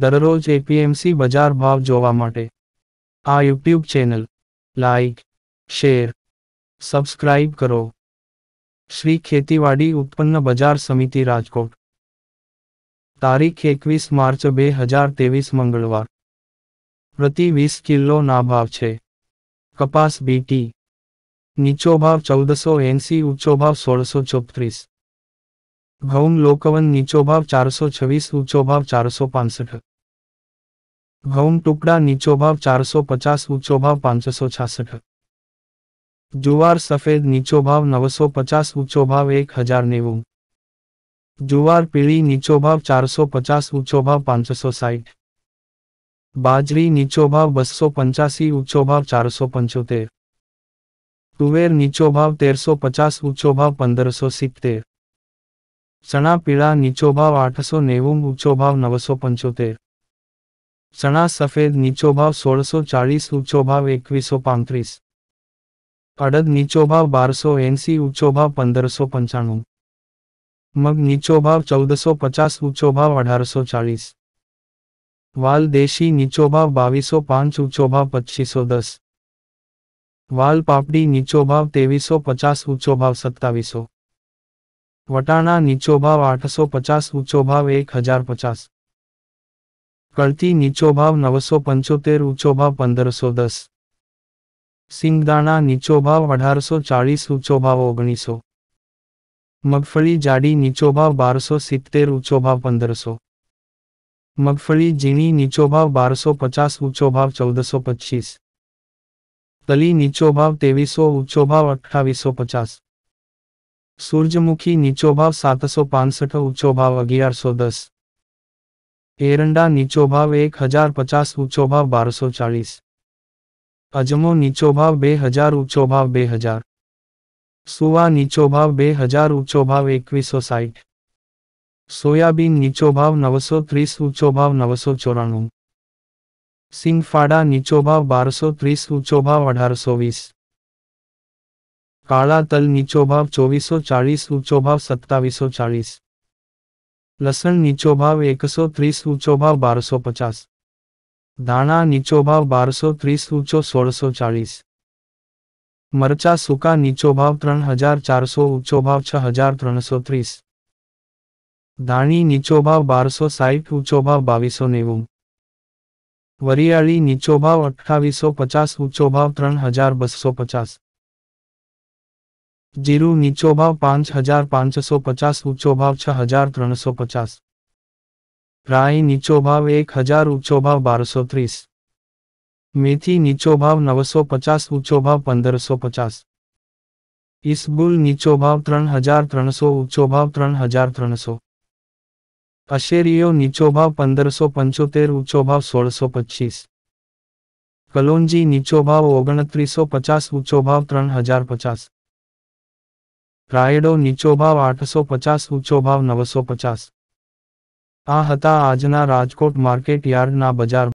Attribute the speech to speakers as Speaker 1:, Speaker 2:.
Speaker 1: દરરોજ એપીએમસી બજાર ભાવ જોવા માટે આ YouTube channel like share subscribe કરો શ્રી ખેતીવાડી ઉત્પન્ન બજાર સમિતિ રાજકોટ તારીખ એકવીસ માર્ચ બે હજાર ત્રેવીસ મંગળવાર પ્રતિ વીસ કિલોના ભાવ છે કપાસ બીટી નીચો ભાવ ચૌદસો એંસી ઊંચો ભાવ સોળસો ચોત્રીસ भौम लोकवन नीचोभाव चार सौ छब्बीस ऊंचोभाव चार सौ पांसठ भौम टुकड़ा नीचोभाव चार सौ पचास भाव पांच सौ छियासठ जुवार सफेद नीचोभाव नव सौ पचास ऊंचोभाव एक हजार नेव जुवार पीड़ी नीचो भाव चार सौ पचास भाव पांच सौ साठ बाजरी नीचो भाव बसो पंचासी भाव चार सौ पंचोतेर तुवेर नीचो भाव तेरसो पचास भाव पंद्रह सौ सितर સણા પીળા નીચો ભાવ આઠસો નેવું ઊંચો ભાવ નવસો પંચોતેર સણા સફેદ નીચો ભાવ સોળસો ચાળીસ ઊંચો ભાવ એકવીસો પાંત્રીસ અડદ નીચો ભાવ બારસો એંસી ઊંચો ભાવ પંદરસો પંચાણું મગ નીચો ભાવ ચૌદસો પચાસ ઊંચો ભાવ અઢારસો ચાળીસ વાલ દેશી નીચો ભાવ બાવીસો પાંચ ઊંચો ભાવ પચીસો દસ વાલ પાપડી નીચો ભાવ ત્રેવીસો પચાસ ઊંચો ભાવ સત્તાવીસો वटाणा नीचो भाव आठ सौ पचास ऊंचो भाव एक हजार पचास कड़ती नीचो भाव नव सौ पंचोतेर ऊंचो भाव पंदर सौ दस सींगदाणा नीचो भाव अठार सौ चालीस ऊंचो भाव ओगनीसो मगफली जाड़ी नीचो भाव बार सौ सित्तेर ऊंचो भाव पंदर सौ मगफली जीणी नीचो भाव बार सौ पचास ऊंचो भाव चौदह सौ पच्चीस तली नीचो भाव तेवीसो ऊंचो भाव अठावीसो पचास सूर्यमुखी भाव सात सौ पांसठ उच्चोभाव अग्यार सौ दस एरंडा भाव एक हजार पचास उच्चोभाव बार सौ चालीस अजमो भाव बे हजार उच्चोभाव बे हजार सुवा नीचोभाव बे हजार उच्चोभाव एकवीस सौ साठ सोयाबीन नीचोभाव नव सौ तीस उच्चोभाव नव सौ चौराणु नीचो भाव बार सौ तीस भाव अठार सौ वीस काला तल नीचो भाव चौबीसो चालीस ऊंचो भाव सत्तावीसो चालीस लसन नीचो भाव एक सौ तीस ऊंचो भाव बार सौ पचास दाणा नीचो भाव बार सौ तीस ऊंचो सोल सौ चालीस मरचा सूका नीचो भाव त्रन हजार चार सौ ऊंचो भाव छ हजार त्रण सौ तीस धाणी नीचो भाव बार सौ साइठ ऊंचो भाव बीस सौ नेव वरियाली नीचो भाव अठावीसो पचास ऊंचो भाव त्रन हजार बसो पचास जीरो नीचो भाव पांच हजार पांच सौ पचास ऊंचो भाव छह हजार त्रण सौ पचास राय नीचो भाव एक हजार ऊंचो भाव बारह सौ तीस मेथी नीचो भाव नवसो पचास ऊंचो भाव पंदर सौ पचास ईसबुल नीचो भाव त्रण हजार त्रण सौ ऊंचो भाव त्रण हजार त्रण सौ अशेरियो नीचो भाव पंदर सौ पंचोतेर ऊंचो भाव सोल सौ पच्चीस कलोंजी नीचो भाव ओगणत्रीसो पचास ऊंचो भाव त्रण हजार पचास રાયડો નીચો ભાવ આઠસો પચાસ ઊંચો ભાવ નવસો પચાસ આ હતા આજના રાજકોટ માર્કેટ યાર્ડના બજાર